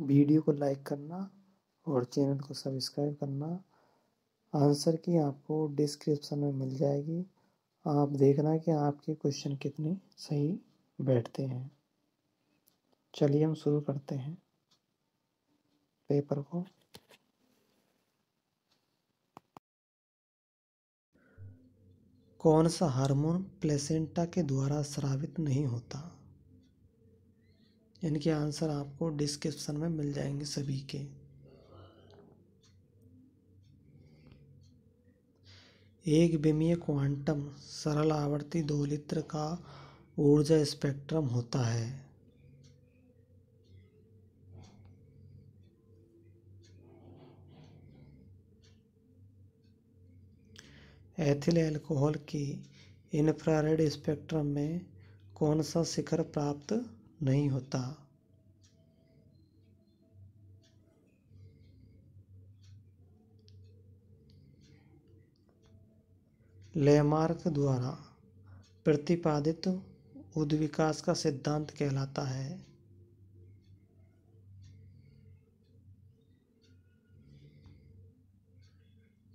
Video को like करना और चैनल को सब्सक्राइब करना आंसर की आपको डिस्क्रिप्शन में मिल जाएगी आप देखना कि आपके क्वेश्चन कितने सही बैठते हैं चलिए हम शुरू करते हैं पेपर को कौन सा हार्मोन प्लेसेंटा के द्वारा स्रावित नहीं होता इनके आंसर आपको डिस्क्रिप्शन में मिल जाएंगे सभी के एक विमीय क्वांटम सरल आवर्ती दोलित्र का ऊर्जा स्पेक्ट्रम होता है एथिल एल्कोहल की इन्फ्रारेड स्पेक्ट्रम में कौन सा शिखर प्राप्त नहीं होता लेमार्क द्वारा प्रतिपादित उद्विकास का सिद्धांत कहलाता है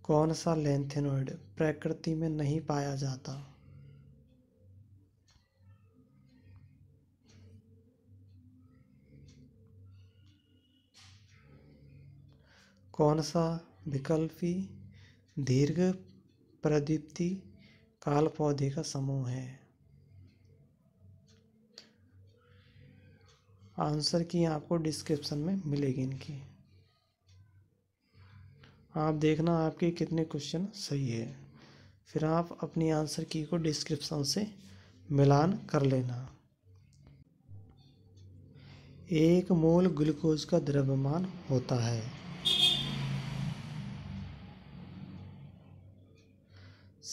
कौन सा लेंथेनोइड प्रकृति में नहीं पाया जाता कौन सा विकल्पी दीर्घ प्रदीप्ति काल पौधे का समूह है आंसर की आपको डिस्क्रिप्शन में मिलेगी इनकी आप देखना आपके कितने क्वेश्चन सही है फिर आप अपनी आंसर की को डिस्क्रिप्शन से मिलान कर लेना एक मोल ग्लूकोज का द्रव्यमान होता है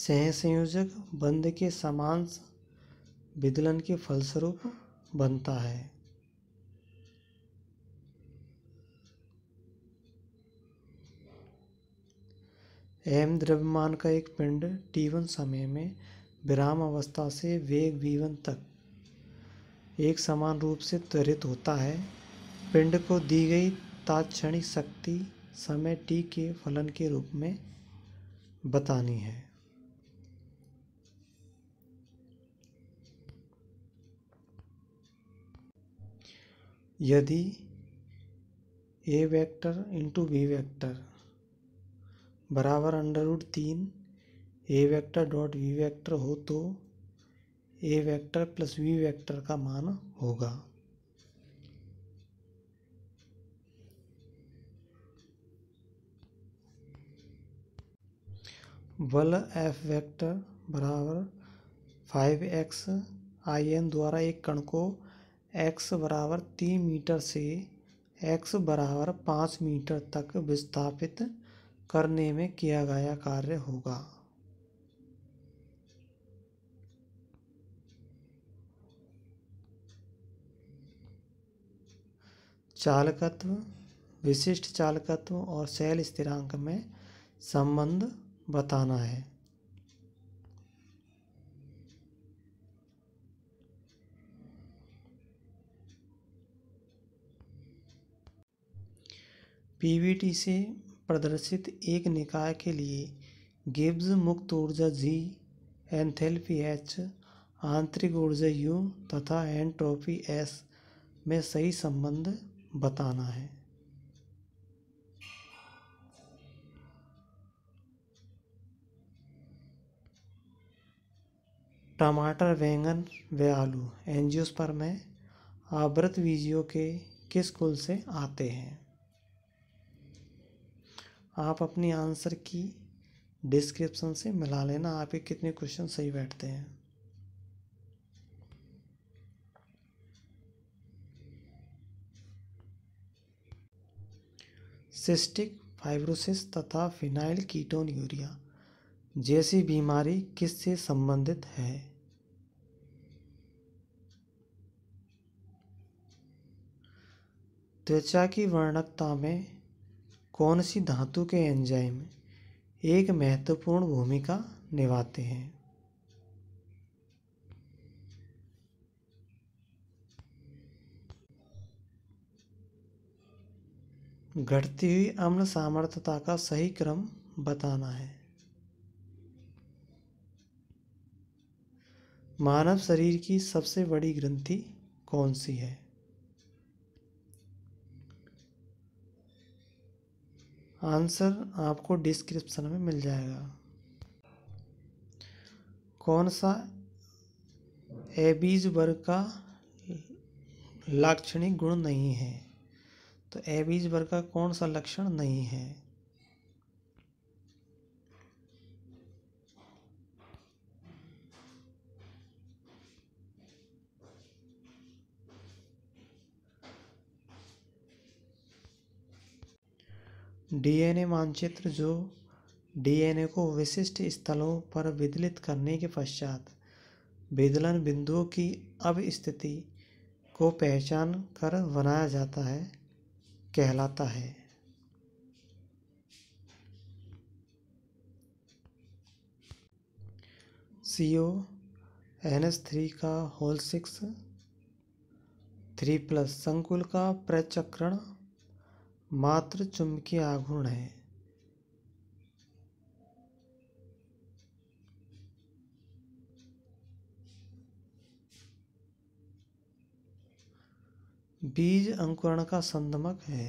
सह संयोजक बंध के समान विदलन के फलस्वरूप बनता है एम द्रव्यमान का एक पिंड टीवन समय में विराम अवस्था से वेग v1 तक एक समान रूप से त्वरित होता है पिंड को दी गई तात्क्षणिक शक्ति समय t के फलन के रूप में बतानी है यदि A vector into B vector बराबर अंडर रूट तीन A vector dot V vector हो तो A vector plus V vector का मान होगा बल एफ वेक्टर बराबर फाइव एक्स आई एन द्वारा एक कण को एक्स बराबर तीन मीटर से एक्स बराबर पाँच मीटर तक विस्थापित करने में किया गया कार्य होगा चालकत्व विशिष्ट चालकत्व और शैल स्थिरांक में संबंध बताना है पीवीटी से प्रदर्शित एक निकाय के लिए गिब्स मुक्त ऊर्जा जी एंथेल्पी एच आंतरिक ऊर्जा यू तथा एंट्रोपी एस में सही संबंध बताना है टमाटर बैंगन व आलू पर में आवृत बीजियों के किस कुल से आते हैं आप अपनी आंसर की डिस्क्रिप्शन से मिला लेना आपके कितने क्वेश्चन सही बैठते हैं सिस्टिक फाइब्रोसिस तथा फिनाइल कीटोन यूरिया जैसी बीमारी किससे संबंधित है त्वचा की वर्णकता में कौन सी धातु के एंजाइम एक महत्वपूर्ण भूमिका निभाते हैं घटती हुई अम्ल सामर्थ्यता का सही क्रम बताना है मानव शरीर की सबसे बड़ी ग्रंथि कौन सी है आंसर आपको डिस्क्रिप्शन में मिल जाएगा कौन सा एबीज वर्ग का लाक्षणिक गुण नहीं है तो एबीज वर्ग का कौन सा लक्षण नहीं है डीएनए मानचित्र जो डीएनए को विशिष्ट स्थलों पर विदलित करने के पश्चात विदलन बिंदुओं की अब स्थिति को पहचान कर बनाया जाता है कहलाता है C O N S three का होल सिक्स थ्री प्लस संकुल का प्रचक्रण मात्र चुंबकीय आघूर्ण है बीज अंकुरण का संदमक है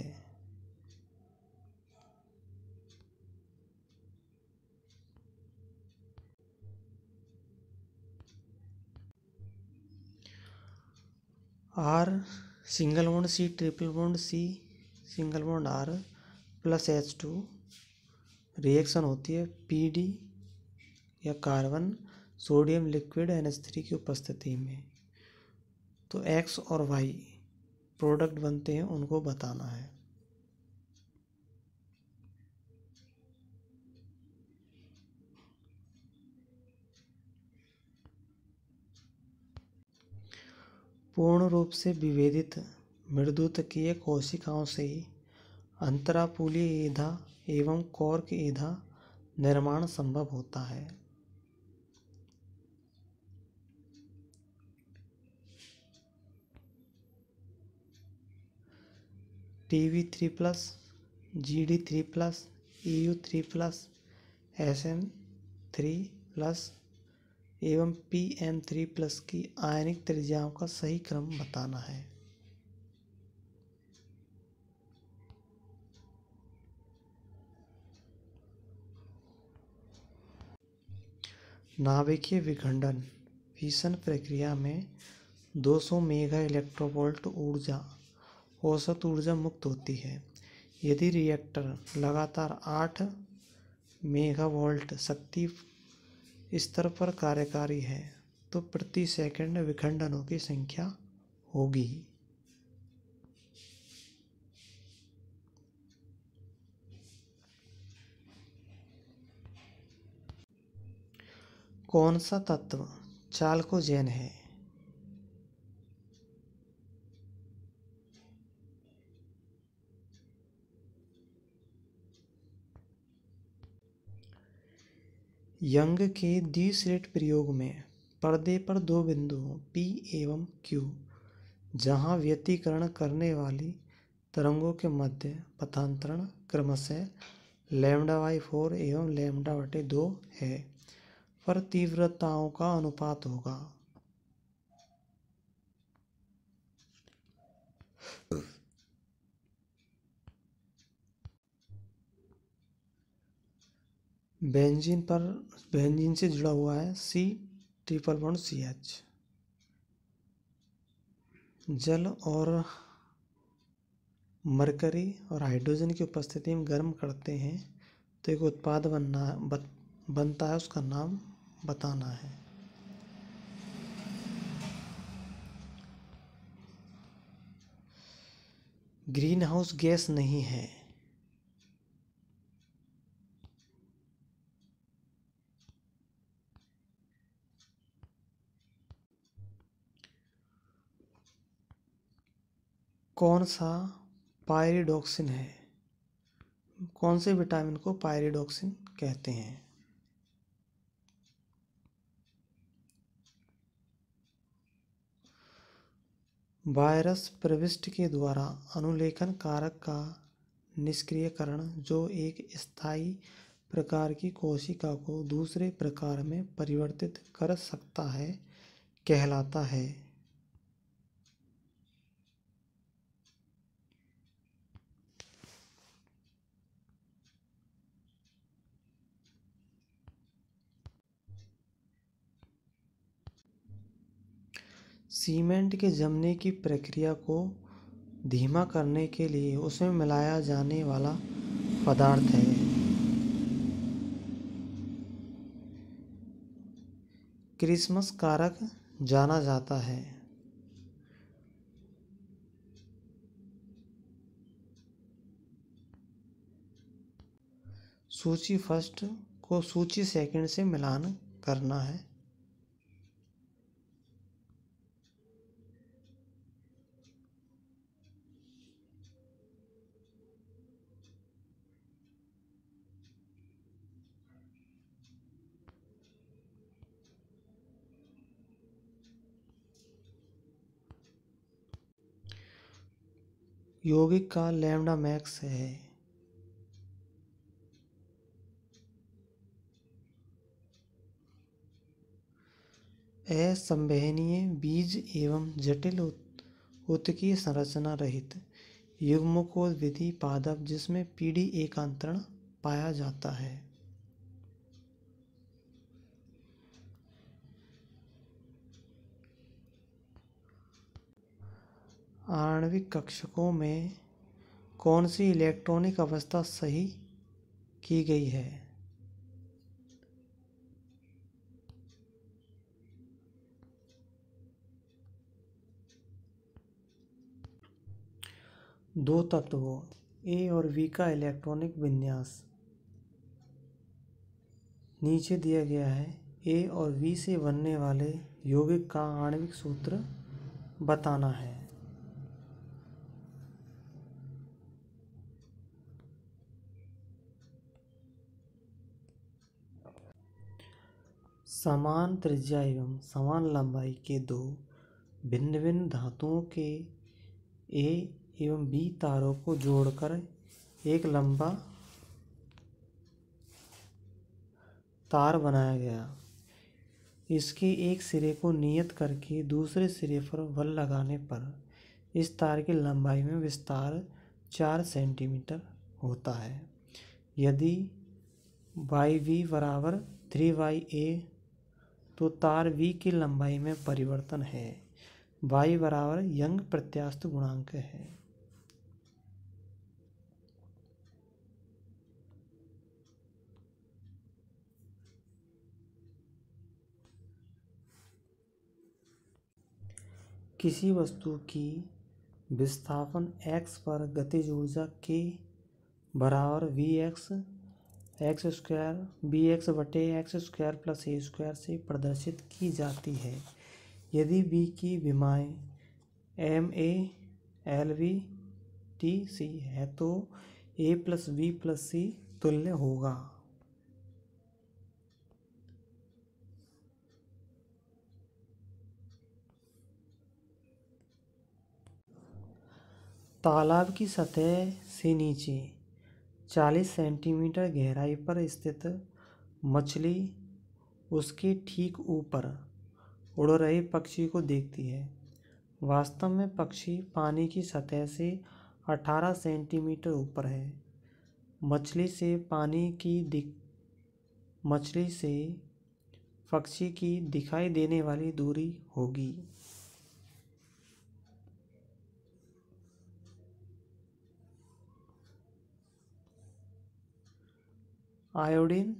R single bond C triple bond C single bond R plus H two reaction होती है पी डी या carbon sodium liquid N H three की उपस्थिति में तो एक्स और वाई प्रोडक्ट बनते हैं उनको बताना है पूर्ण रूप से विभेदित मृदुतकीय कोशिकाओं से अंतरापूलीय एधा एवं कॉर्क एधा निर्माण संभव होता है T V three plus G D three plus E U three plus S M three plus एवं पी एम थ्री प्लस की आयनिक त्रिज्याओं का सही क्रम बताना है नाभिकीय विखंडन फीसन प्रक्रिया में 200 मेगा इलेक्ट्रोवोल्ट ऊर्जा औसत ऊर्जा मुक्त होती है यदि रिएक्टर लगातार 8 मेगावोल्ट शक्ति स्तर पर कार्यकारी है तो प्रति सेकंड विखंडनों की संख्या होगी कौन सा तत्व चालको जैन है यंग के दी प्रयोग में पर्दे पर दो बिंदुओं पी एवं क्यू जहां व्यतीकरण करने वाली तरंगों के मध्य पथांतरण क्रमशः लैम्डा वाई फोर एवं लैम्डा बटे दो है पर तीव्रताओं का अनुपात होगा बेंजीन पर बेंजीन से जुड़ा हुआ है C triple one C H जल और मरकरी और हाइड्रोजन की उपस्थिति में गर्म करते हैं तो एक उत्पाद बनना बनता है उसका नाम बताना है ग्रीन हाउस गैस नहीं है कौन सा पायरिडोक्सिन है कौन से विटामिन को पायरीडोक्सिन कहते हैं वायरस प्रविष्ट के द्वारा अनुलेखन कारक का निष्क्रियकरण जो एक स्थायी प्रकार की कोशिका को दूसरे प्रकार में परिवर्तित कर सकता है कहलाता है सीमेंट के जमने की प्रक्रिया को धीमा करने के लिए उसमें मिलाया जाने वाला पदार्थ है क्रिसमस कारक जाना जाता है सूची फर्स्ट को सूची सेकंड से मिलान करना है यौगिक का लैम्ब्डा मैक्स है असंवहनीय बीज एवं जटिल उत्कीय संरचना रहित विधि पादप जिसमें पीढ़ी एकांतरण पाया जाता है आणविक कक्षकों में कौन सी इलेक्ट्रॉनिक अवस्था सही की गई है दो तत्वों ए और वी का इलेक्ट्रॉनिक विन्यास नीचे दिया गया है ए और वी से बनने वाले यौगिक का आणविक सूत्र बताना है समान त्रिज्या एवं समान लंबाई के दो भिन्न भिन्न धातुओं के ए एवं बी तारों को जोड़कर एक लंबा तार बनाया गया इसके एक सिरे को नियत करके दूसरे सिरे पर बल लगाने पर इस तार की लंबाई में विस्तार चार सेंटीमीटर होता है यदि वाई वी बराबर थ्री वाई ए तो तार वी की लंबाई में परिवर्तन है वाई बराबर यंग प्रत्यास्थ गुणांक है किसी वस्तु की विस्थापन x पर गतिज ऊर्जा के बराबर V X X square B X बटे X square plus A square से प्रदर्शित की जाती है यदि बी की विमाएँ M A L V T C है तो A plus B plus C तुल्य होगा तालाब की सतह से नीचे चालीस सेंटीमीटर गहराई पर स्थित मछली उसके ठीक ऊपर उड़ रहे पक्षी को देखती है वास्तव में पक्षी पानी की सतह से 18 सेंटीमीटर ऊपर है मछली से पानी की दिख मछली से पक्षी की दिखाई देने वाली दूरी होगी iodine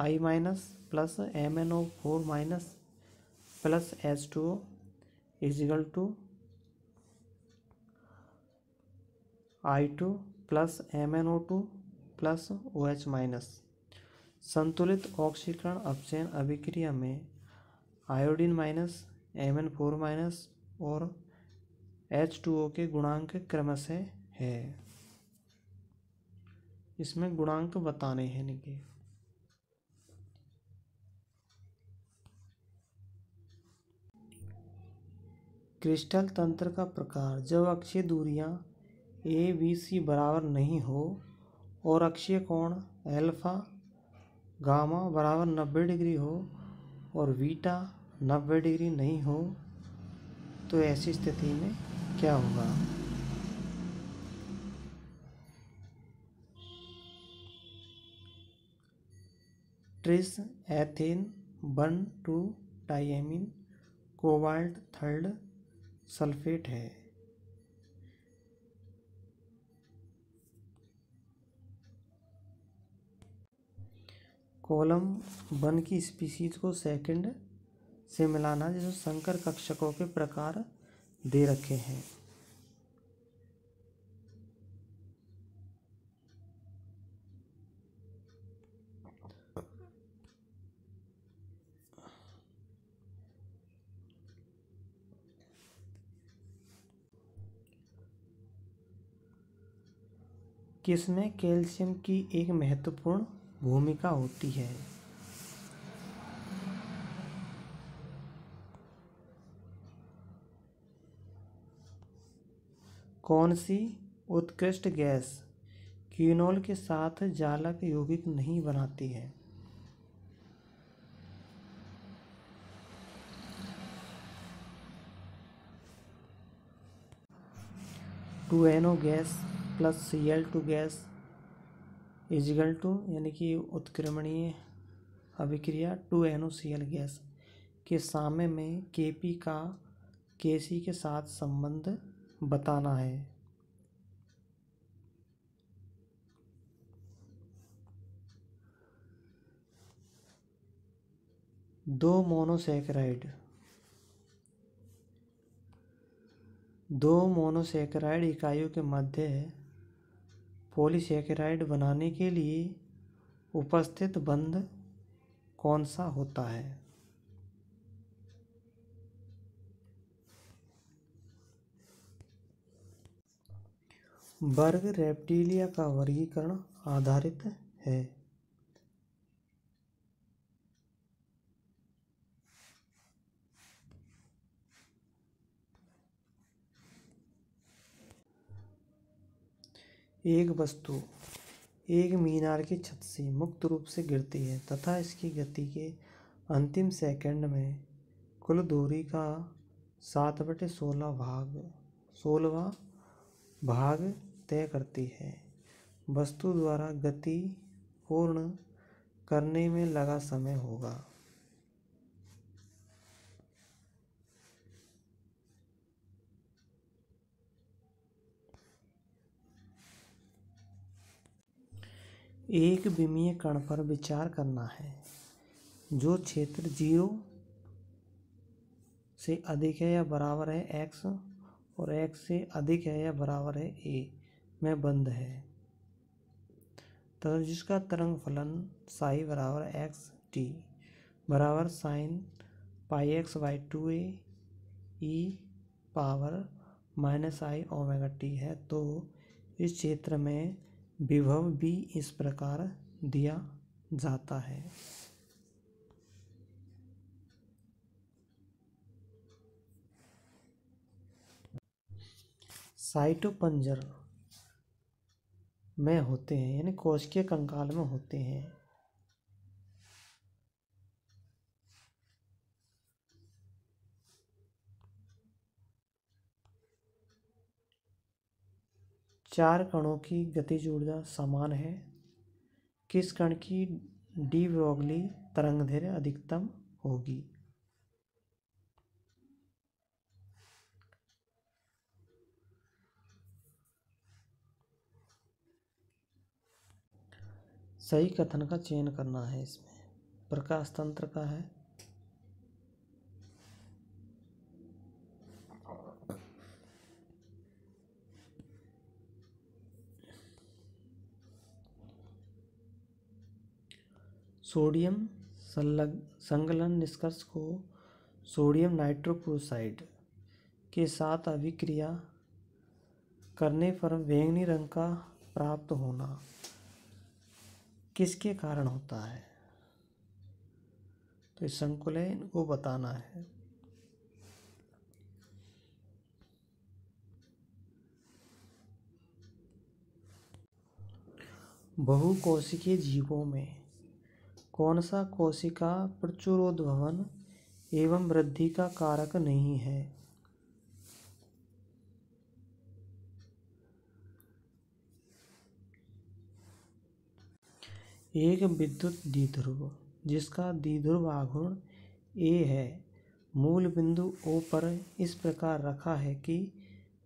I minus plus M N O four minus plus H two O equal two I two plus M N O two plus O H minus संतुलित ऑक्सीकरण अपचयन अभिक्रिया में iodine minus M N four minus और H two O के गुणांक क्रमशः है इसमें गुणांक बताने हैं इनके क्रिस्टल तंत्र का प्रकार जब अक्षीय दूरियां ए बी सी बराबर नहीं हो और अक्षीय कोण अल्फा गामा बराबर नब्बे डिग्री हो और वीटा नब्बे डिग्री नहीं हो तो ऐसी स्थिति में क्या होगा tris ethane one two diamine cobalt third sulphate है कॉलम वन की स्पीसीज को सेकंड से मिलाना जिसमें संकर कक्षकों के प्रकार दे रखे हैं किसमें कैल्शियम की एक महत्वपूर्ण भूमिका होती है कौन सी उत्कृष्ट गैस क्यूनोल के साथ जालक यौगिक नहीं बनाती है two N O gas plus C L two gas equal two यानी कि उत्क्रमणीय अभिक्रिया two N O C L gas के सामे में के पी का के सी के साथ संबंध बताना है दो मोनोसेक्राइड दो मोनोसेक्राइड इकाइयों के मध्य पॉलीसेकेराइड बनाने के लिए उपस्थित बंध कौन सा होता है वर्ग रेप्टिलिया का वर्गीकरण आधारित है एक वस्तु एक मीनार की छत से मुक्त रूप से गिरती है तथा इसकी गति के अंतिम सेकंड में कुल दूरी का सात बटे सोलह भाग सोलवा भाग तय करती है वस्तु द्वारा गति पूर्ण करने में लगा समय होगा एक विमीय कण पर विचार करना है जो क्षेत्र जीरो से अधिक है या बराबर है एक्स और एक्स से अधिक है या बराबर है ए में बंद है तथा जिसका तरंग फलन साई बराबर एक्स टी बराबर sine pi X Y two A E power minus I omega T है तो इस क्षेत्र में विभव भी इस प्रकार दिया जाता है साइटोपंजर में होते हैं यानी कोशिकीय कंकाल में होते हैं चार कणों की गतिज ऊर्जा समान है किस कण की डी ब्रोगली तरंगदैर्घ्य अधिकतम होगी सही कथन का चयन करना है इसमें प्रकाश तंत्र का है सोडियम संलग संलग्न निष्कर्ष को सोडियम नाइट्रोप्रोसाइड के साथ अभिक्रिया करने पर बैंगनी रंग का प्राप्त होना किसके कारण होता है तो इस संकुल को बताना है बहुकोशिकीय जीवों में कौन सा कोशिका प्रचुरोद्भवन एवं वृद्धि का कारक नहीं है एक विद्युत दीध्रुव जिसका दीध्रुव आघूर्ण ए है मूल बिंदु ओ पर इस प्रकार रखा है कि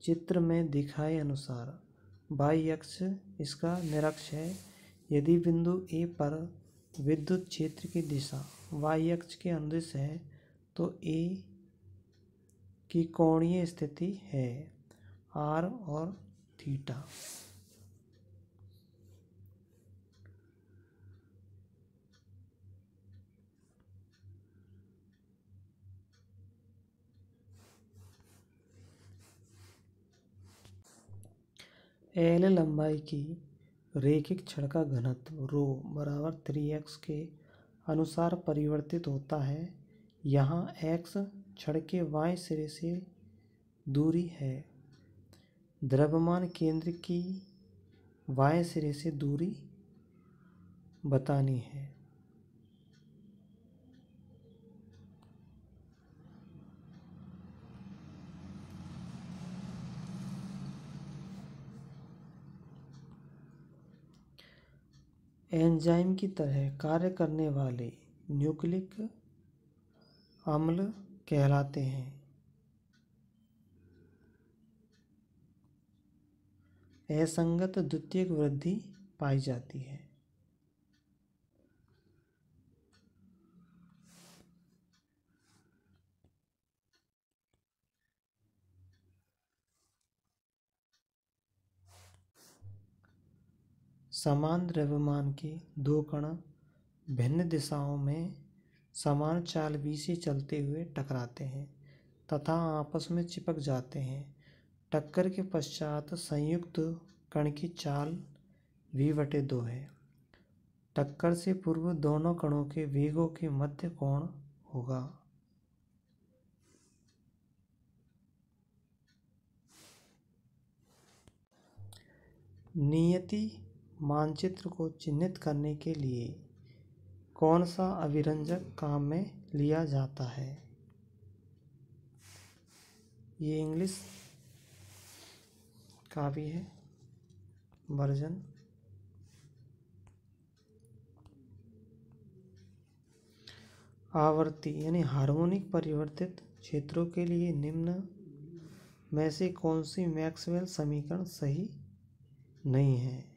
चित्र में दिखाए अनुसार बाई अक्ष इसका निरक्ष है यदि बिंदु ए पर विद्युत क्षेत्र की दिशा वाई अक्ष के अनुदिश है तो ए की कोणीय स्थिति है आर और थीटा एल लंबाई की रेखिक क्षण का घनत्व रो बराबर थ्री एक्स के अनुसार परिवर्तित होता है यहाँ x छड़ के बाएं सिरे से दूरी है द्रव्यमान केंद्र की बाएं सिरे से दूरी बतानी है एंजाइम की तरह कार्य करने वाले न्यूक्लिक अम्ल कहलाते हैं असंगत द्वितीयक वृद्धि पाई जाती है समान द्रव्यमान के दो कण भिन्न दिशाओं में समान चाल बी से चलते हुए टकराते हैं तथा आपस में चिपक जाते हैं टक्कर के पश्चात संयुक्त कण की चाल वी बटे दो है टक्कर से पूर्व दोनों कणों के वेगों के मध्य कोण होगा नियति मानचित्र को चिन्हित करने के लिए कौन सा अभिरंजक काम में लिया जाता है ये इंग्लिश का भी है वर्जन आवर्ती यानी हार्मोनिक परिवर्तित क्षेत्रों के लिए निम्न में से कौन सी मैक्सवेल समीकरण सही नहीं है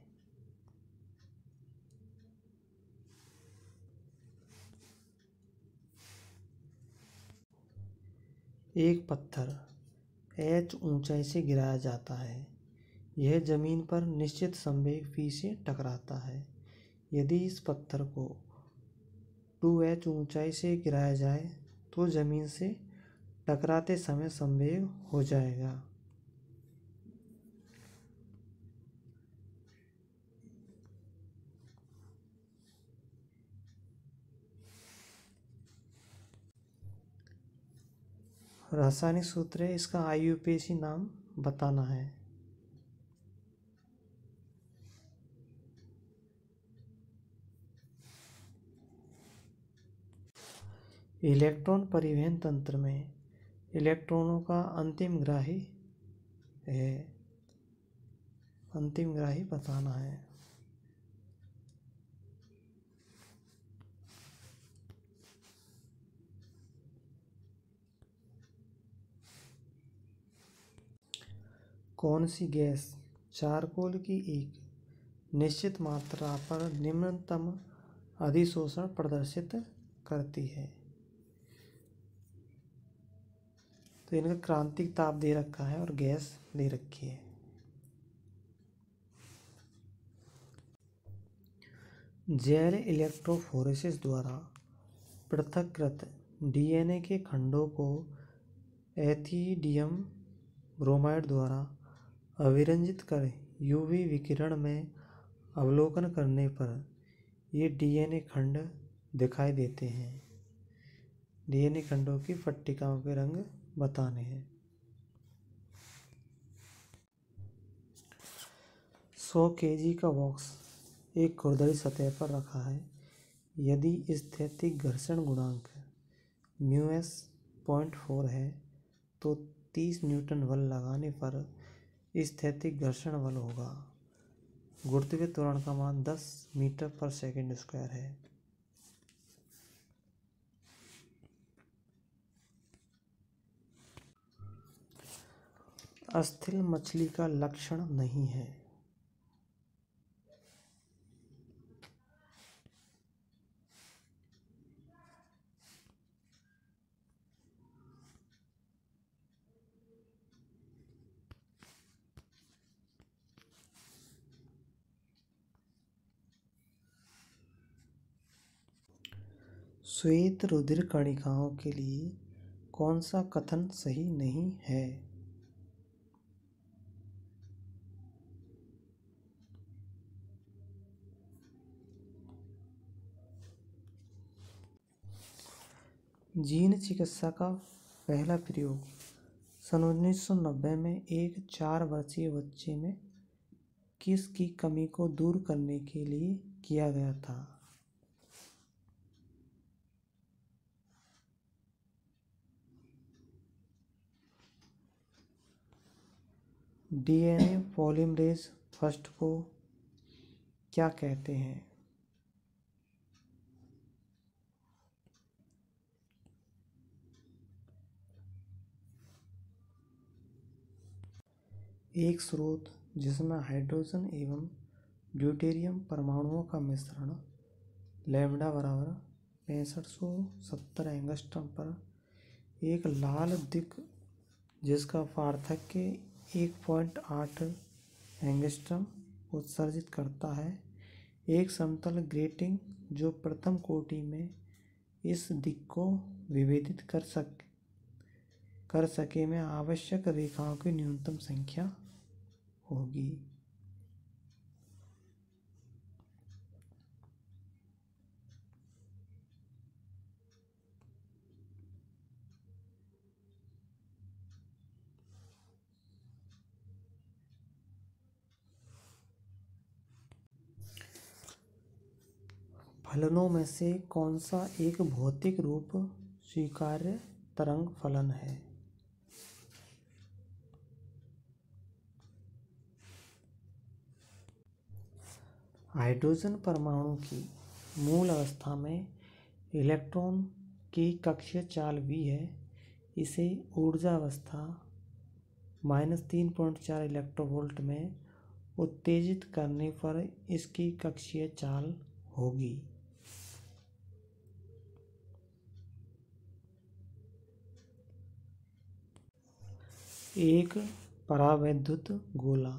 एक पत्थर एच ऊंचाई से गिराया जाता है यह ज़मीन पर निश्चित संवेग फी से टकराता है यदि इस पत्थर को टू एच ऊंचाई से गिराया जाए तो ज़मीन से टकराते समय संवेग हो जाएगा रासायनिक सूत्र है इसका आई नाम बताना है इलेक्ट्रॉन परिवहन तंत्र में इलेक्ट्रॉनों का अंतिम ग्राही है अंतिम ग्राही बताना है कौन सी गैस चारकोल की एक निश्चित मात्रा पर निम्नतम अधिशोषण प्रदर्शित करती है तो इनका क्रांतिक ताप दे रखा है और गैस दे रखी है जेल इलेक्ट्रोफोरेसिस द्वारा पृथककृत डीएनए के खंडों को एथीडियम ब्रोमाइड द्वारा अविरंजित कर यू वी विकिरण में अवलोकन करने पर ये डी एन ए खंड दिखाई देते हैं डीएनए खंडों की पट्टिकाओं के रंग बताने हैं सौ के जी का बॉक्स एक खुरदरी सतह पर रखा है यदि स्थैतिक घर्षण गुणांक म्यू एस पॉइंट फोर है तो तीस न्यूटन बल लगाने पर स्थैतिक घर्षण बल होगा गुरुत्वीय त्वरण का मान 10 मीटर पर सेकंड स्क्वायर है अस्थिल मछली का लक्षण नहीं है श्वेत रुधिर कणिकाओं के लिए कौन सा कथन सही नहीं है जीन चिकित्सा का पहला प्रयोग सन उन्नीस में एक चार वर्षीय बच्चे में किस की कमी को दूर करने के लिए किया गया था डीएनए पॉलीमरेज फर्स्ट को क्या कहते हैं एक स्रोत जिसमें हाइड्रोजन एवं ड्यूटेरियम परमाणुओं का मिश्रण लेमडा बराबर पैंसठ सौ सत्तर एंगस्टम पर एक लाल दिक जिसका पार्थक्य एक पॉइंट आठ एंगस्ट्रम उत्सर्जित करता है एक समतल ग्रेटिंग जो प्रथम कोटि में इस दिक को विभेदित कर सक कर सके में आवश्यक रेखाओं की न्यूनतम संख्या होगी फलनों में से कौन सा एक भौतिक रूप स्वीकार्य तरंग फलन है हाइड्रोजन परमाणु की मूल अवस्था में इलेक्ट्रॉन की कक्षीय चाल भी है इसे ऊर्जा अवस्था माइनस तीन पॉइंट चार इलेक्ट्रोवोल्ट में उत्तेजित करने पर इसकी कक्षीय चाल होगी एक परावैद्युत गोला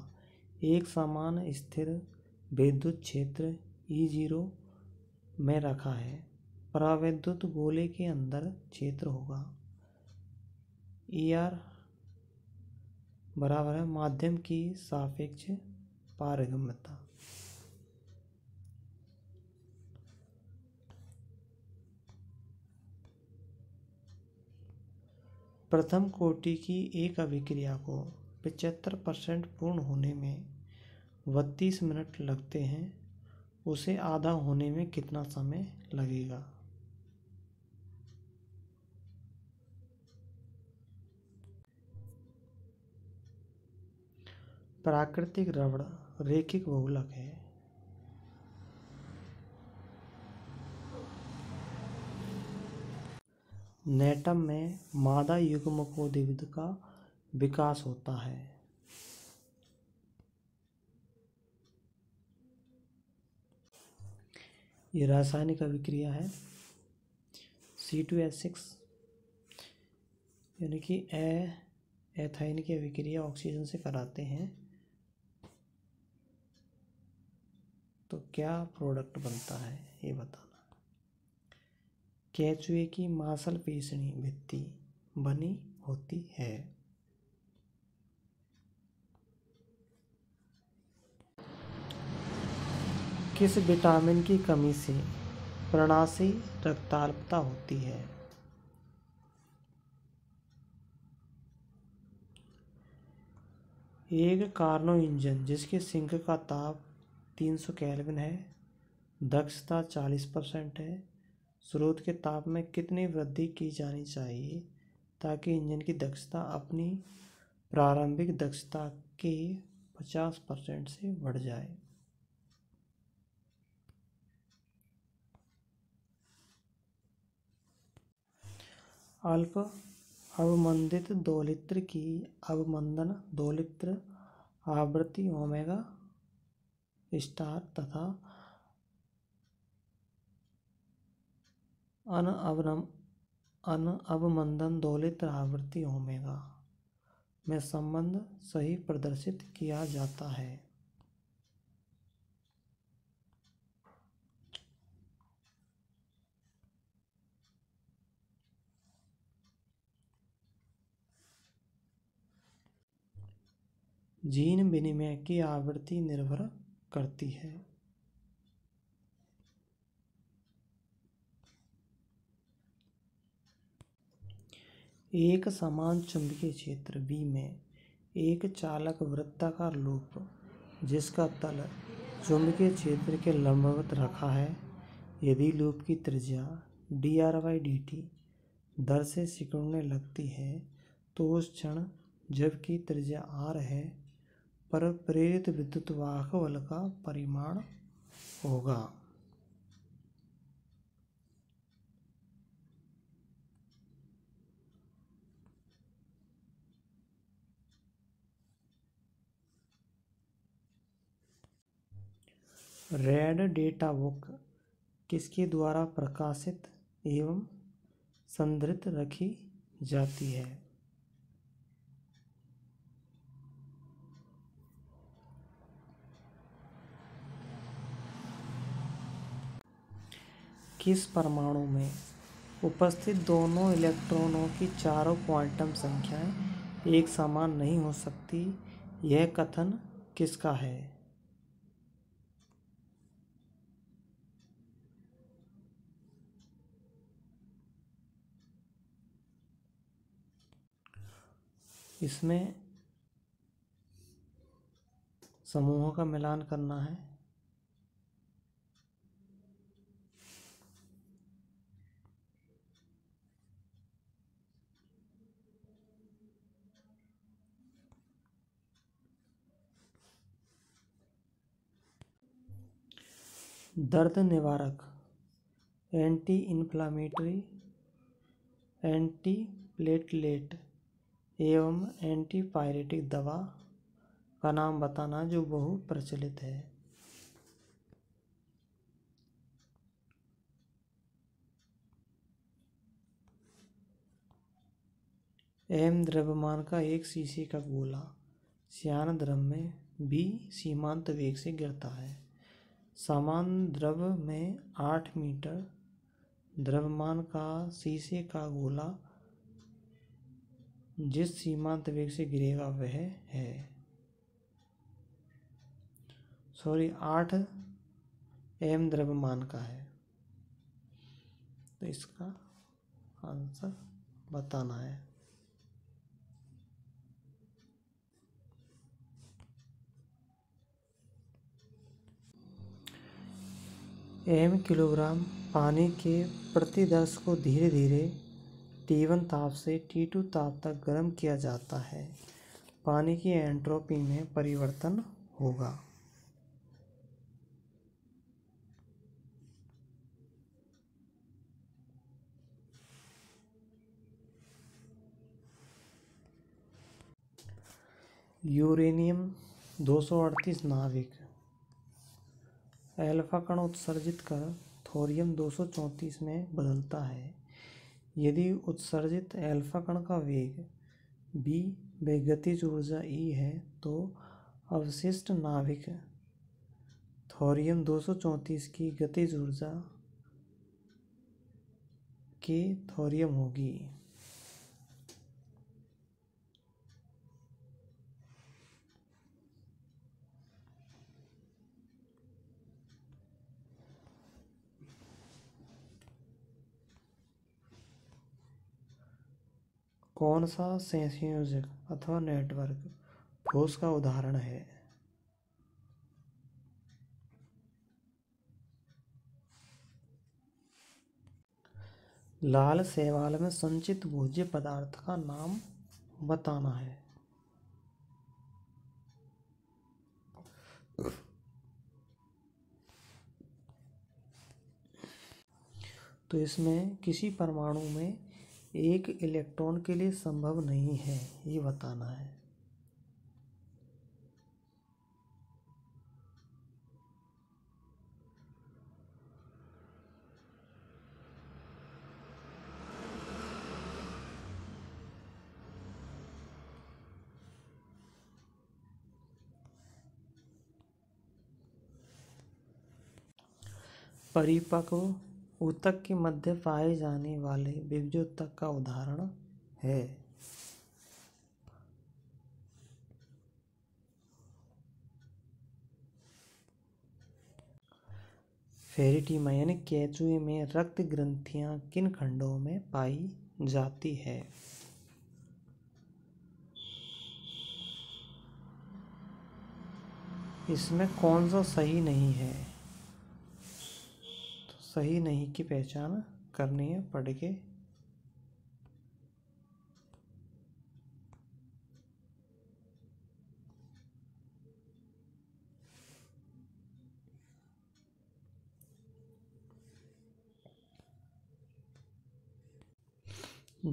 एक समान स्थिर विद्युत क्षेत्र ई जीरो में रखा है परावैद्युत गोले के अंदर क्षेत्र होगा ई e आर बराबर है माध्यम की सापेक्ष पारगम्यता प्रथम कोटि की एक अभिक्रिया को पचहत्तर परसेंट पूर्ण होने में बत्तीस मिनट लगते हैं उसे आधा होने में कितना समय लगेगा प्राकृतिक रबड़ रेखिक बहुलक है नेटम में मादा को युग्मकोद्भिद का विकास होता है ये रासायनिक अभिक्रिया है सी टू एस सिक्स यानी कि ए एथाइन की अभिक्रिया ऑक्सीजन से कराते हैं तो क्या प्रोडक्ट बनता है ये बताना कैचुए की मांसपेशियाँ भित्ति बनी होती है किस विटामिन की कमी से प्रणासी रक्ताल्पता होती है एक कार्नो इंजन जिसके सिंक का ताप 300 केल्विन है दक्षता 40 परसेंट है स्रोत के ताप में कितनी वृद्धि की जानी चाहिए ताकि इंजन की दक्षता अपनी प्रारंभिक दक्षता के 50 परसेंट से बढ़ जाए अल्प अवमंदित दोलित्र की अवमंदन दोलित्र आवृत्ति ओमेगा स्टार तथा अन अवनम अन अवमंदन दोलित आवृत्ति ओमेगा में संबंध सही प्रदर्शित किया जाता है जीन विनिमय की आवृत्ति निर्भर करती है एक समान चुंबकीय क्षेत्र बी में एक चालक वृत्ताकार लूप जिसका तल चुंबकीय क्षेत्र के लंबवत रखा है यदि लूप की त्रिज्या D R Y D T दर से सिकुड़ने लगती है तो उस क्षण जबकि त्रिज्या आर है पर प्रेरित विद्युत वाहक बल का परिमाण होगा रेड डेटा बुक किसके द्वारा प्रकाशित एवं संदर्भित रखी जाती है किस परमाणु में उपस्थित दोनों इलेक्ट्रॉनों की चारों क्वांटम संख्याएं एक समान नहीं हो सकती यह कथन किसका है इसमें समूहों का मिलान करना है दर्द निवारक एंटी इन्फ्लामेटरी एंटी प्लेटलेट एवं एंटीपायरेटिक दवा का नाम बताना जो बहु प्रचलित है एम द्रव्यमान का एक शीशे का गोला सियान द्रव में भी सीमांत वेग से गिरता है सामान्य द्रव में आठ मीटर द्रव्यमान का शीशे का गोला जिस सीमांत वेग से गिरेगा वह है सॉरी आठ एम द्रव्यमान का है तो इसका आंसर बताना है एम किलोग्राम पानी के प्रति दस को धीरे धीरे T1 ताप से T2 ताप तक गर्म किया जाता है पानी की एंट्रोपी में परिवर्तन होगा यूरेनियम 238 नाभिक अल्फा कण उत्सर्जित कर थोरियम 234 में बदलता है यदि उत्सर्जित अल्फा कण का वेग बी वे गतिज ऊर्जा ई e है तो अवशिष्ट नाभिक थोरियम चौंतीस की गतिज ऊर्जा के थोरियम होगी कौन सा संयोजक अथवा नेटवर्क ठोस का उदाहरण है लाल सेवाल में संचित भोज्य पदार्थ का नाम बताना है तो इसमें किसी परमाणु में एक इलेक्ट्रॉन के लिए संभव नहीं है ये बताना है परिपक्व ऊतक के मध्य पाए जाने वाले बीजों का उदाहरण है फेरिटीमा यानी में रक्त ग्रंथियां किन खंडों में पाई जाती है इसमें कौन सा सही नहीं है सही नहीं की पहचान करनी है पढ़ के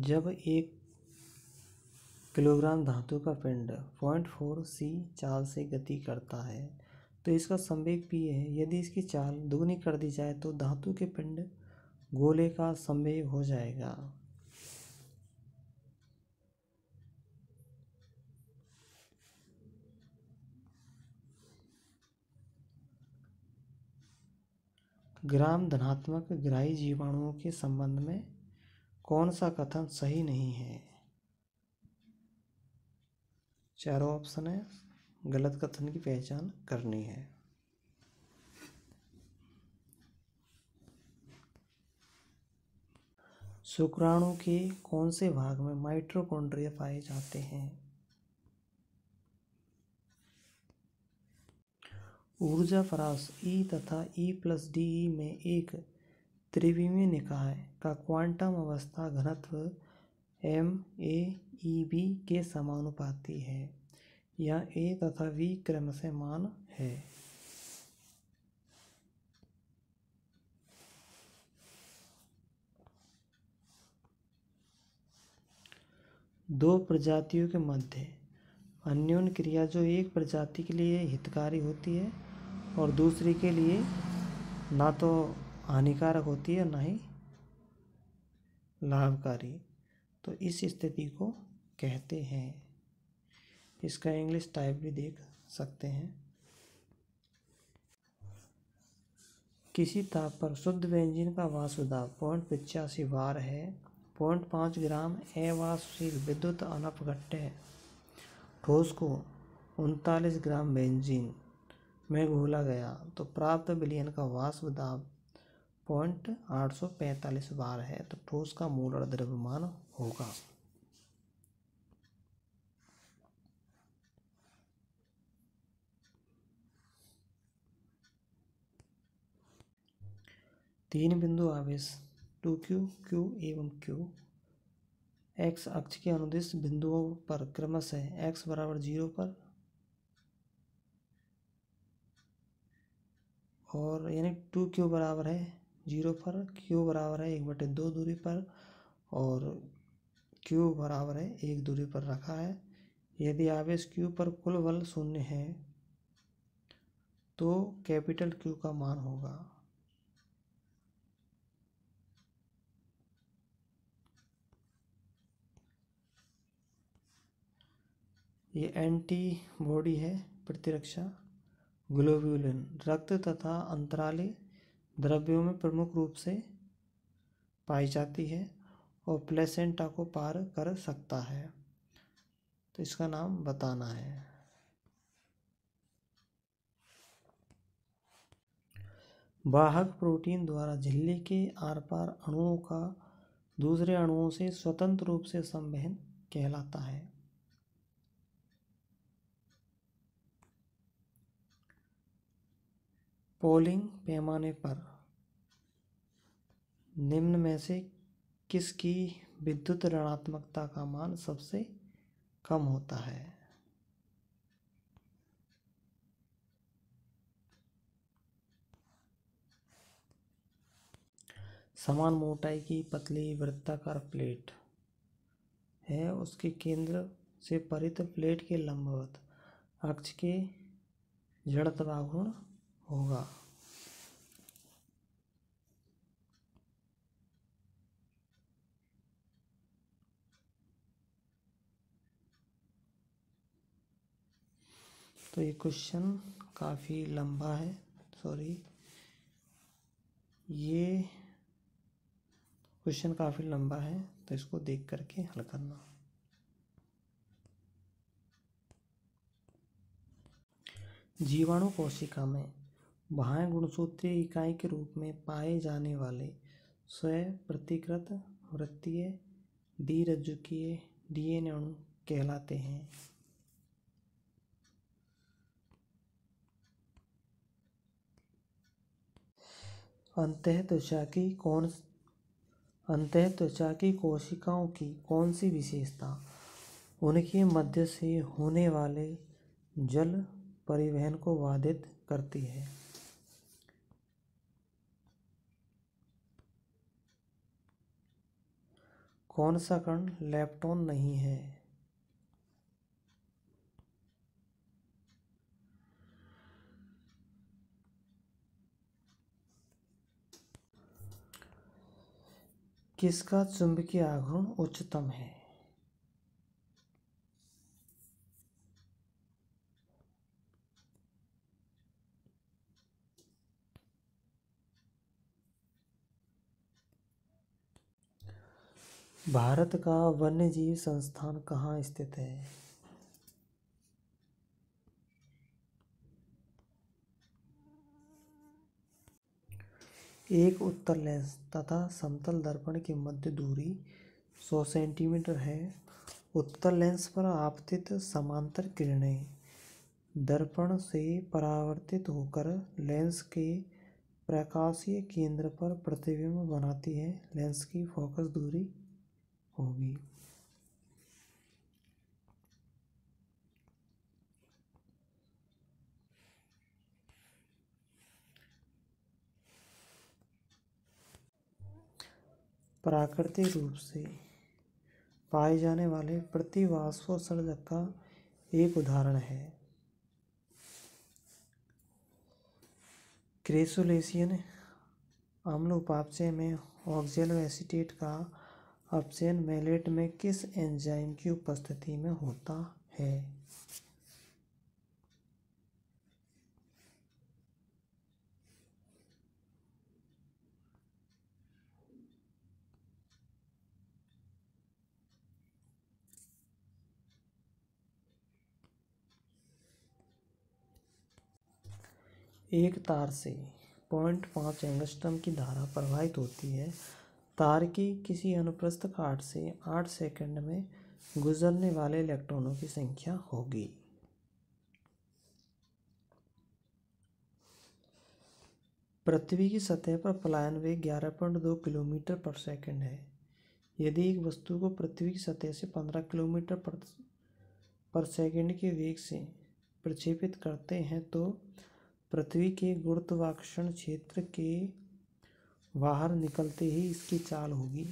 जब एक किलोग्राम धातु का पिंड पॉइंट फोर सी चाल से गति करता है तो इसका संवेग भी है यदि इसकी चाल दुगनी कर दी जाए तो धातु के पिंड गोले का संवेग हो जाएगा ग्राम धनात्मक ग्राही जीवाणुओं के संबंध में कौन सा कथन सही नहीं है चारों ऑप्शन है गलत कथन की पहचान करनी है शुक्राणु के कौन से भाग में माइट्रोकॉन्ड्रिया पाए जाते हैं ऊर्जा फरास ई e तथा ई प्लस डी ई में एक त्रिविमीय निकाय का क्वांटम अवस्था घनत्व एम ए ई बी के समानुपाती है या ए तथा वी क्रम से मान है दो प्रजातियों के मध्य अन्योन क्रिया जो एक प्रजाति के लिए हितकारी होती है और दूसरी के लिए ना तो हानिकारक होती है ना ही लाभकारी तो इस स्थिति को कहते हैं इसका इंग्लिश टाइप भी देख सकते हैं किसी ताप पर शुद्ध व्यंजन का वासुदाब पॉइंट पिचासी बार है पॉइंट पाँच ग्राम अवासशील विद्युत अनपघट्टे ठोस को उनतालीस ग्राम बेंजीन में घोला गया तो प्राप्त विलियन का वाष्प दाब पॉइंट आठ सौ पैंतालीस बार है तो ठोस का मोलर द्रव्यमान होगा तीन बिंदु आवेश टू क्यू क्यू एवं क्यू एक्स अक्ष के अनुदिश बिंदुओं पर क्रमशः एक्स बराबर जीरो पर और यानी टू क्यू बराबर है जीरो पर क्यू बराबर है एक बटे दो दूरी पर और क्यू बराबर है एक दूरी पर रखा है यदि आवेश क्यू पर कुल बल शून्य है तो कैपिटल क्यू का मान होगा ये एंटीबॉडी है प्रतिरक्षा ग्लोब्यूलिन रक्त तथा अंतराले द्रव्यों में प्रमुख रूप से पाई जाती है और प्लेसेंटा को पार कर सकता है तो इसका नाम बताना है वाहक प्रोटीन द्वारा झिल्ली के आर पार अणुओं का दूसरे अणुओं से स्वतंत्र रूप से संवहन कहलाता है पोलिंग पैमाने पर निम्न में से किसकी विद्युत ऋणात्मकता का मान सबसे कम होता है समान मोटाई की पतली वृत्ताकार प्लेट है उसके केंद्र से परित प्लेट के लंबवत अक्ष के जड़ तवागुण होगा तो ये क्वेश्चन काफ़ी लंबा है सॉरी ये क्वेश्चन काफ़ी लंबा है तो इसको देख करके हल करना जीवाणु कोशिका में बाह्य गुणसूत्रीय इकाई के रूप में पाए जाने वाले स्वयं प्रतिकृत वृत्तीय डीरजुकीय डीएनए अणु कहलाते हैं अंत त्वचा की कौन अंत त्वचा की कोशिकाओं की कौन सी विशेषता उनके मध्य से होने वाले जल परिवहन को बाधित करती है कौन सा कण लैप्टॉन नहीं है किसका चुंबकीय आघूर्ण उच्चतम है भारत का वन्य जीव संस्थान कहाँ स्थित है? एक उत्तर लेंस तथा समतल दर्पण की मध्य दूरी 100 सेंटीमीटर है उत्तर लेंस पर आपतित समांतर किरणें दर्पण से परावर्तित होकर लेंस के प्रकाशीय केंद्र पर प्रतिबिंब बनाती है लेंस की फोकस दूरी होगी प्राकृतिक रूप से पाए जाने वाले सर्जक का एक उदाहरण है क्रेसुलेशियन अम्ल उपापचय में ऑक्सीजन एसिटेट का ऑप्शन मेलेट में किस एंजाइम की उपस्थिति में होता है एक तार से पॉइंट पाँच एंगस्टम की धारा प्रवाहित होती है तार की किसी अनुप्रस्थ काट से आठ सेकंड में गुजरने वाले इलेक्ट्रॉनों की संख्या होगी पृथ्वी की सतह पर पलायन वेग ग्यारह पॉइंट दो किलोमीटर पर सेकंड है यदि एक वस्तु को पृथ्वी की सतह से पंद्रह किलोमीटर पर पर सेकंड के वेग से प्रक्षेपित करते हैं तो पृथ्वी के गुरुत्वाकर्षण क्षेत्र के बाहर निकलते ही इसकी चाल होगी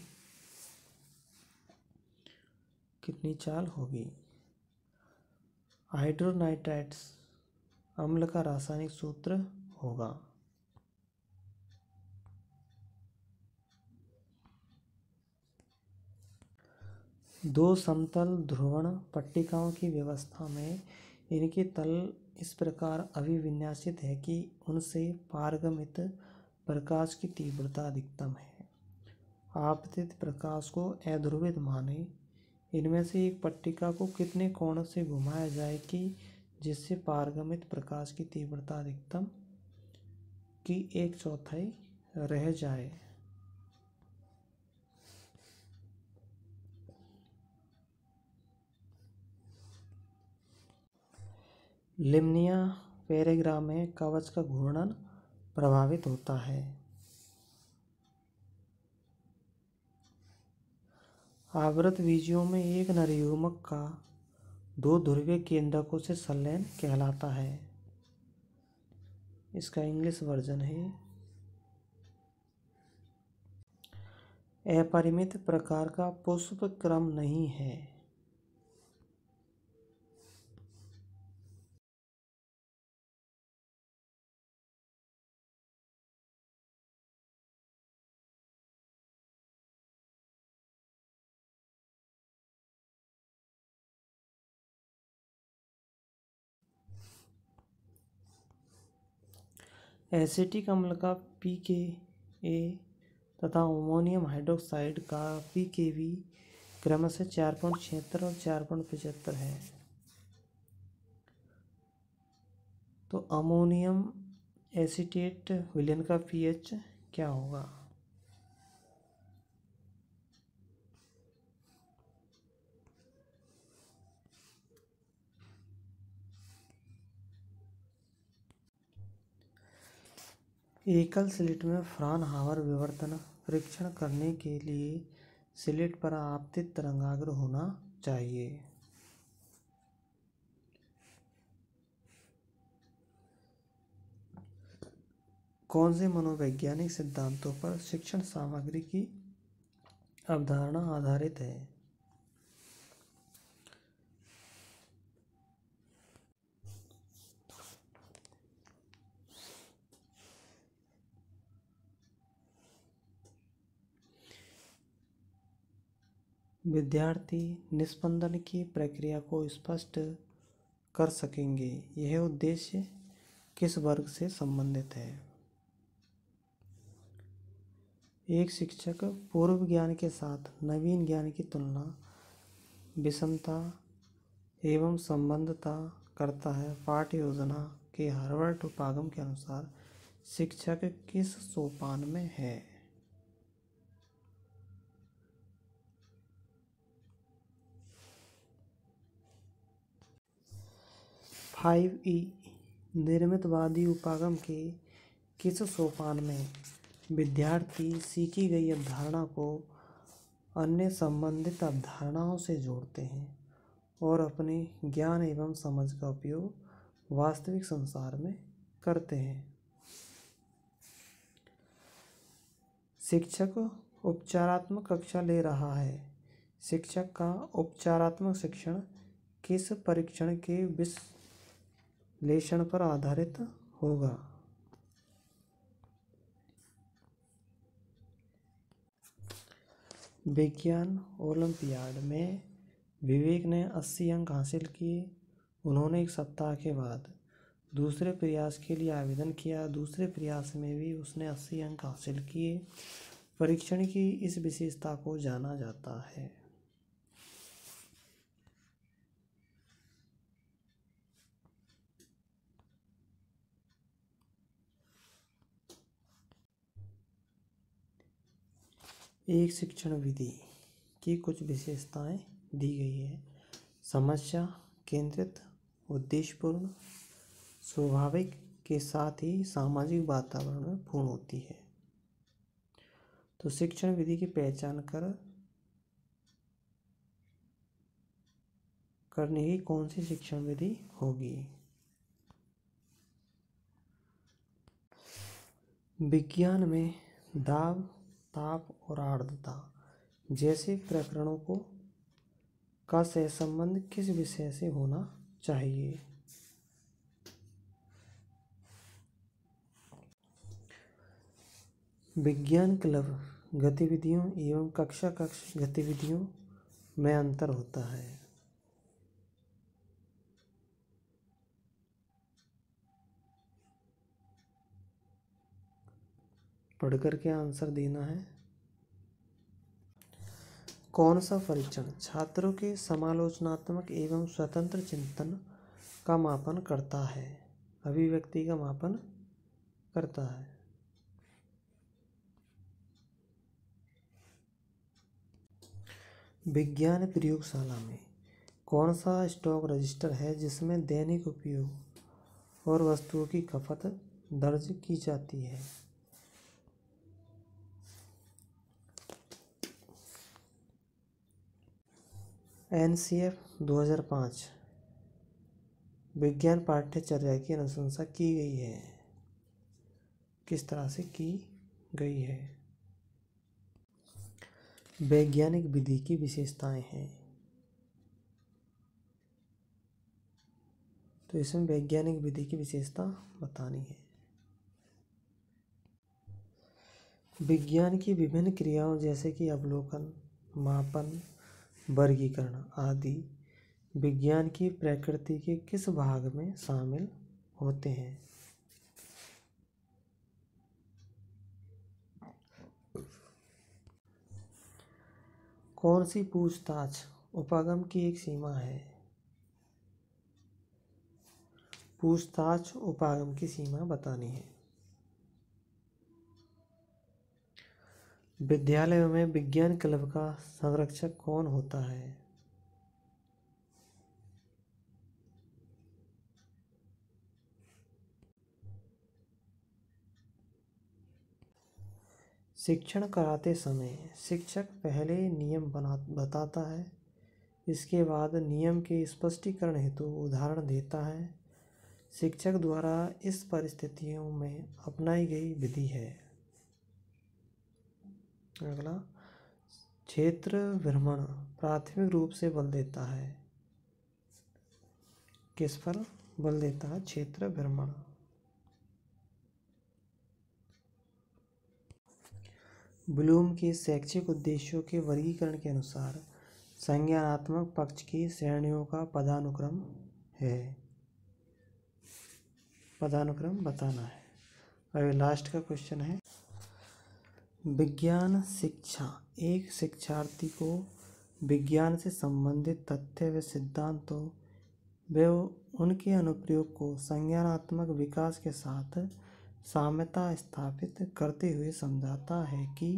कितनी चाल होगी हाइड्रोनाइट्राइट्स अम्ल का रासायनिक सूत्र होगा दो समतल ध्रुवण पट्टिकाओं की व्यवस्था में इनके तल इस प्रकार अभिविन्यासित है कि उनसे पारगमित प्रकाश की तीव्रता अधिकतम है आपतित प्रकाश को अध्रुवित माने इनमें से एक पट्टिका को कितने कोण से घुमाया जाए कि जिससे पारगमित प्रकाश की तीव्रता अधिकतम की एक चौथाई रह जाए लिमनिया पैरेग्राम में कवच का घूर्णन प्रभावित होता है आवृत बीजियों में एक नर का दो ध्रुवीय केंद्रकों से संलयन कहलाता है इसका इंग्लिश वर्जन है अपरिमित प्रकार का पुष्प क्रम नहीं है एसिटिक अम्ल का पी के ए तथा अमोनियम हाइड्रोक्साइड का पी के वी क्रमशः चार पॉइंट छिहत्तर और चार पॉइंट पचहत्तर है तो अमोनियम एसीटेट विलयन का पीएच क्या होगा एकल स्लिट में हावर विवर्तन परीक्षण करने के लिए स्लिट पर आपतित तरंगाग्र होना चाहिए कौन से मनोवैज्ञानिक सिद्धांतों पर शिक्षण सामग्री की अवधारणा आधारित है विद्यार्थी निष्पंदन की प्रक्रिया को स्पष्ट कर सकेंगे यह उद्देश्य किस वर्ग से संबंधित है एक शिक्षक पूर्व ज्ञान के साथ नवीन ज्ञान की तुलना विषमता एवं संबंधता करता है पाठ योजना के हार्वर्ड उपागम के अनुसार शिक्षक किस सोपान में है फाइव ई निर्मितवादी उपागम के किस सोपान में विद्यार्थी सीखी गई अवधारणा को अन्य संबंधित अवधारणाओं से जोड़ते हैं और अपने ज्ञान एवं समझ का उपयोग वास्तविक संसार में करते हैं शिक्षक उपचारात्मक कक्षा ले रहा है शिक्षक का उपचारात्मक शिक्षण किस परीक्षण के विश्व लेषण पर आधारित होगा विज्ञान ओलंपियाड में विवेक ने 80 अंक हासिल किए उन्होंने एक सप्ताह के बाद दूसरे प्रयास के लिए आवेदन किया दूसरे प्रयास में भी उसने 80 अंक हासिल किए परीक्षण की इस विशेषता को जाना जाता है एक शिक्षण विधि की कुछ विशेषताएं दी गई है समस्या केंद्रित उद्देश्यपूर्ण स्वाभाविक के साथ ही सामाजिक वातावरण में पूर्ण होती है तो शिक्षण विधि की पहचान कर करने की कौन सी शिक्षण विधि होगी विज्ञान में दाव ताप और आर्द्रता जैसे प्रकरणों को का सहसंबंध किस विषय से होना चाहिए विज्ञान क्लब गतिविधियों एवं कक्षा कक्ष गतिविधियों में अंतर होता है पढ़ कर के आंसर देना है कौन सा परीक्षण छात्रों के समालोचनात्मक एवं स्वतंत्र चिंतन का मापन करता है अभिव्यक्ति का मापन करता है विज्ञान प्रयोगशाला में कौन सा स्टॉक रजिस्टर है जिसमें दैनिक उपयोग और वस्तुओं की खपत दर्ज की जाती है एन सी एफ दो हज़ार पाँच विज्ञान पाठ्यचर्या की अनुशंसा की गई है किस तरह से की गई है वैज्ञानिक विधि की विशेषताएं हैं तो इसमें वैज्ञानिक विधि की विशेषता बतानी है विज्ञान की विभिन्न क्रियाओं जैसे कि अवलोकन मापन वर्गीकरण आदि विज्ञान की प्रकृति के किस भाग में शामिल होते हैं कौन सी पूछताछ उपागम की एक सीमा है पूछताछ उपागम की सीमा बतानी है विद्यालयों में विज्ञान क्लब का संरक्षक कौन होता है? शिक्षण कराते समय शिक्षक पहले नियम बना बताता है इसके बाद नियम के स्पष्टीकरण हेतु उदाहरण देता है शिक्षक द्वारा इस परिस्थितियों में अपनाई गई विधि है अगला क्षेत्र भ्रमण प्राथमिक रूप से बल देता है किस पर बल देता है क्षेत्र भ्रमण ब्लूम के शैक्षिक उद्देश्यों के वर्गीकरण के अनुसार संज्ञानात्मक पक्ष की श्रेणियों का पदानुक्रम है पदानुक्रम बताना है और लास्ट का क्वेश्चन है विज्ञान शिक्षा एक शिक्षार्थी को विज्ञान से संबंधित तथ्य व सिद्धांतों व उनके अनुप्रयोग को संज्ञानात्मक विकास के साथ साम्यता स्थापित करते हुए समझाता है कि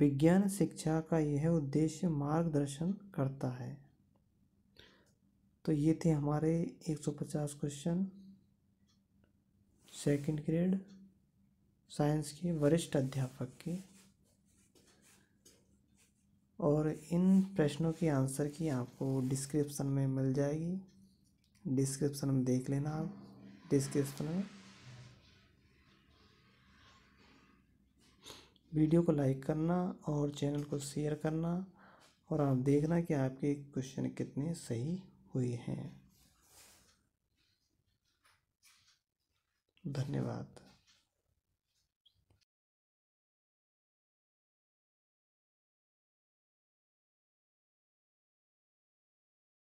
विज्ञान शिक्षा का यह उद्देश्य मार्गदर्शन करता है तो ये थे हमारे 150 क्वेश्चन सेकंड ग्रेड साइंस के वरिष्ठ अध्यापक की और इन प्रश्नों के आंसर की आपको डिस्क्रिप्शन में मिल जाएगी डिस्क्रिप्शन में देख लेना आप डिस्क्रिप्शन में वीडियो को लाइक करना और चैनल को शेयर करना और आप देखना कि आपके क्वेश्चन कितने सही हुए हैं धन्यवाद